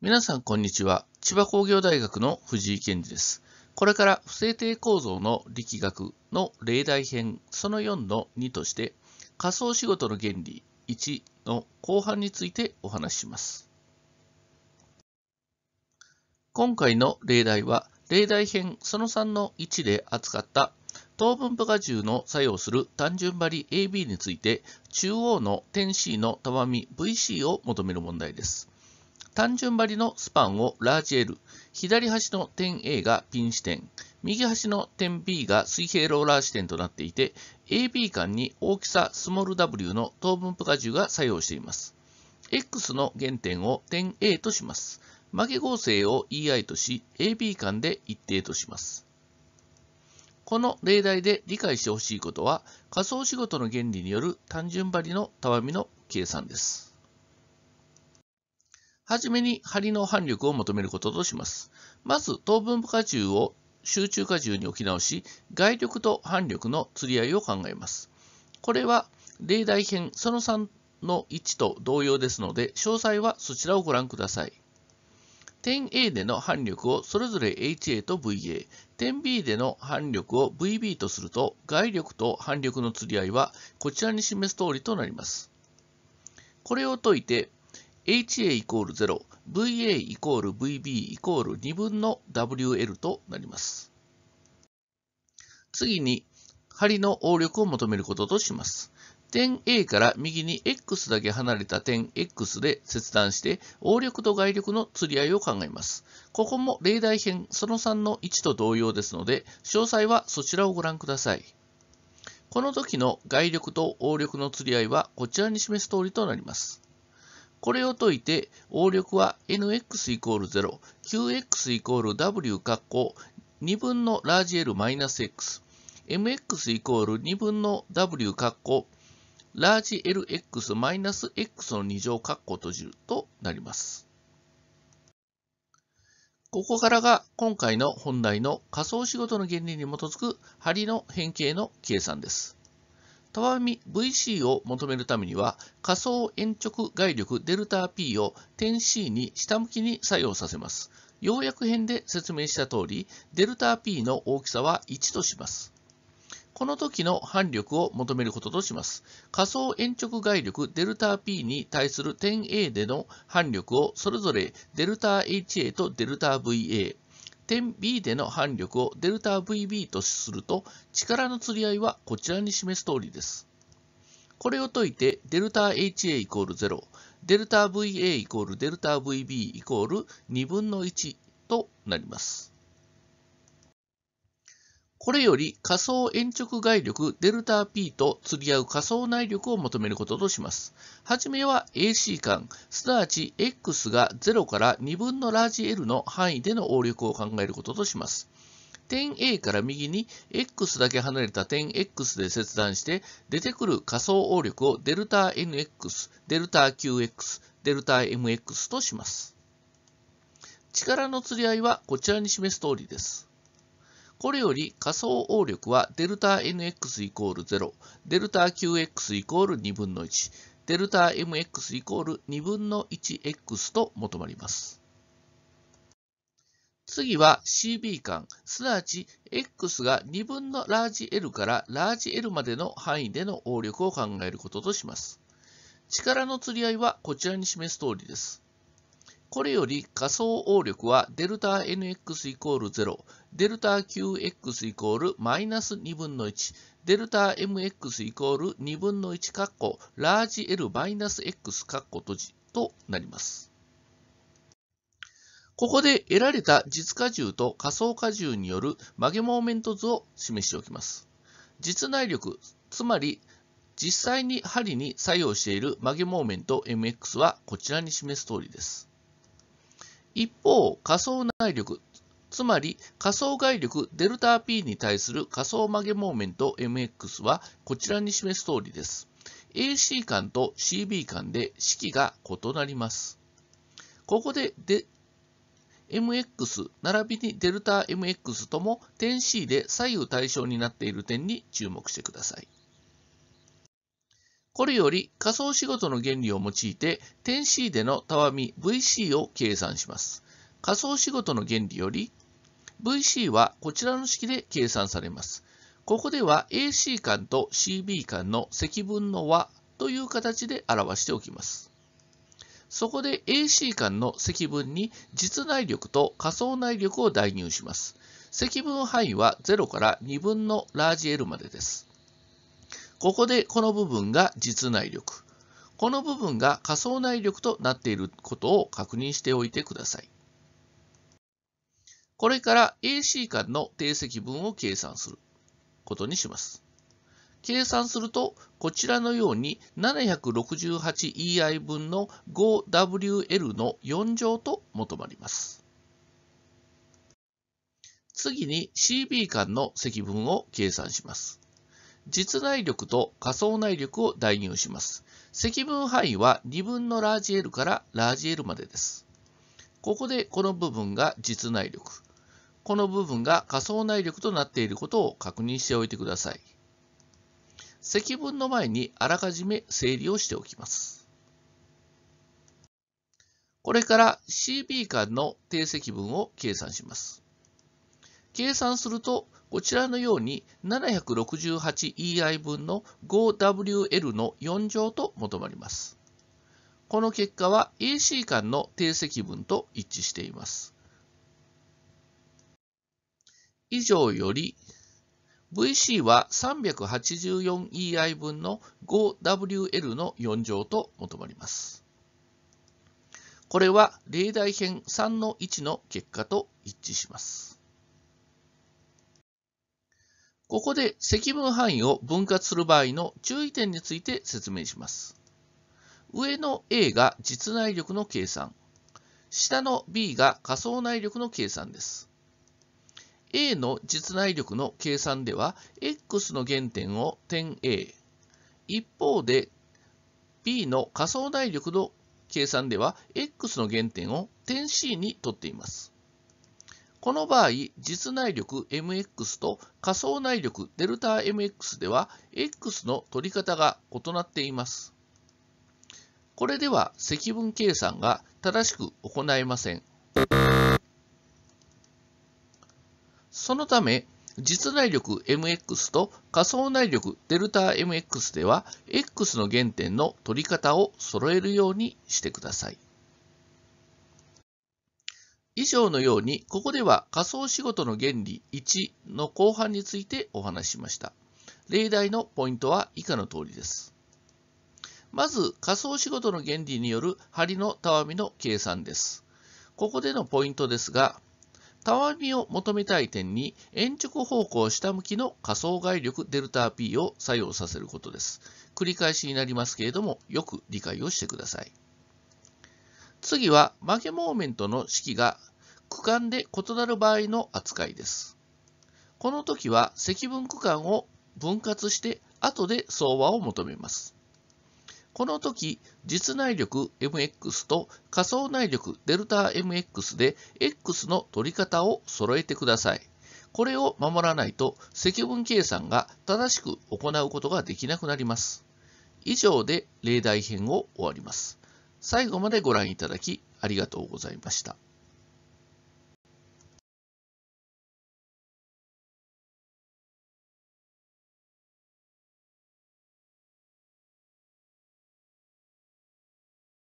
皆さんこんにちは。千葉工業大学の藤井健二です。これから不正定構造の力学の例題編その4の2として仮想仕事の原理1の後半についてお話しします。今回の例題は例題編その3の1で扱った等分部可重の作用する単純針 AB について中央の点 C のたわみ VC を求める問題です。単純針のスパンをラージ L、左端の点 A がピン支点、右端の点 B が水平ローラー支点となっていて、AB 間に大きさスモール w の等分布荷重が作用しています。X の原点を点 A とします。曲げ合成を EI とし、AB 間で一定とします。この例題で理解してほしいことは、仮想仕事の原理による単純針のたわみの計算です。はじめに針の反力を求めることとします。まず、等分荷重を集中荷重に置き直し、外力と反力の釣り合いを考えます。これは、例題編その3の1と同様ですので、詳細はそちらをご覧ください。点 A での反力をそれぞれ HA と VA、点 B での反力を VB とすると、外力と反力の釣り合いはこちらに示す通りとなります。これを解いて HA イコール0、VA イコール VB イコール2分の WL となります。次に、針の応力を求めることとします。点 A から右に X だけ離れた点 X で切断して、応力と外力の釣り合いを考えます。ここも例題編その3の1と同様ですので、詳細はそちらをご覧ください。この時の外力と応力の釣り合いはこちらに示す通りとなります。これを解いて、応力は nx イコール0、qx イコール w 括弧2分のラージ L マイナス x、mx イコール2分の w 括弧ラージ LX マイナス X の2乗括弧閉じるとなります。ここからが今回の本題の仮想仕事の原理に基づく針の変形の計算です。たわみ VC を求めるためには、仮想延直外力 ΔP を点 C に下向きに作用させます。要約編で説明した通り、ΔP の大きさは1とします。この時の反力を求めることとします。仮想延直外力 ΔP に対する点 A での反力をそれぞれ ΔHA と ΔVA、点 B での反力をデルタ v b とすると、力の釣り合いはこちらに示す通りです。これを解いて、デルタ h a イコール0、ΔVA イコールタ v b イコール2分の1となります。これより仮想延直外力デルタ P と釣り合う仮想内力を求めることとします。はじめは AC 間、すなわち X が0から2分のラージ L の範囲での応力を考えることとします。点 A から右に X だけ離れた点 X で切断して出てくる仮想応力をデルタ NX、デルタ QX、デルタ MX とします。力の釣り合いはこちらに示す通りです。これより仮想応力はデルタ NX イコール0、デルタ QX イコール2分の1、デルタ MX イコール2分の 1X と求まります。次は CB 間、すなわち X が2分のラージ L からラージ L までの範囲での応力を考えることとします。力の釣り合いはこちらに示す通りです。これより仮想応力はデルタ NX イコール0、デルタ QX イコールマイナス2分の1、デルタ MX イコール2分の1カッコ、ラージ L マイナス X カッコ閉じとなります。ここで得られた実荷重と仮想荷重による曲げモーメント図を示しておきます。実内力、つまり実際に針に作用している曲げモーメント MX はこちらに示す通りです。一方、仮想内力、つまり仮想外力 ΔP に対する仮想曲げモーメント MX はこちらに示す通りです。AC 間と CB 間で式が異なります。ここでで MX 並びに ΔMX とも点 C で左右対称になっている点に注目してください。これより仮想仕事の原理を用いて点 C でのたわみ VC を計算します。仮想仕事の原理より VC はこちらの式で計算されます。ここでは AC 間と CB 間の積分の和という形で表しておきます。そこで AC 間の積分に実内力と仮想内力を代入します。積分範囲は0から2分のラージ L までです。ここでこの部分が実内力。この部分が仮想内力となっていることを確認しておいてください。これから AC 間の定積分を計算することにします。計算すると、こちらのように 768EI 分の 5WL の4乗と求まります。次に CB 間の積分を計算します。実内力と仮想内力を代入します。積分範囲は2分のラージ L からラージ L までです。ここでこの部分が実内力、この部分が仮想内力となっていることを確認しておいてください。積分の前にあらかじめ整理をしておきます。これから CB 間の定積分を計算します。計算するとこちらのように 768EI 分の 5WL の4乗と求まります。この結果は AC 間の定積分と一致しています。以上より VC は 384EI 分の 5WL の4乗と求まります。これは例題編3の1の結果と一致します。ここで積分範囲を分割する場合の注意点について説明します。上の A が実内力の計算、下の B が仮想内力の計算です。A の実内力の計算では、X の原点を点 A、一方で B の仮想内力の計算では、X の原点を点 C にとっています。この場合、実内力 mx と仮想内力 δ m x では x の取り方が異なっています。これでは積分計算が正しく行えません。そのため、実内力 mx と仮想内力 δ m x では x の原点の取り方を揃えるようにしてください。以上のように、ここでは仮想仕事の原理1の後半についてお話ししました。例題のポイントは以下の通りです。まず、仮想仕事の原理による針のたわみの計算です。ここでのポイントですが、たわみを求めたい点に延直方向下向きの仮想外力デルタ P を作用させることです。繰り返しになりますけれども、よく理解をしてください。次は曲げモーメントの式が区間で異なる場合の扱いです。この時は積分区間を分割して後で相和を求めます。この時、実内力 mx と仮想内力 δ m x で x の取り方を揃えてください。これを守らないと積分計算が正しく行うことができなくなります。以上で例題編を終わります。最後までご覧いただきありがとうございました。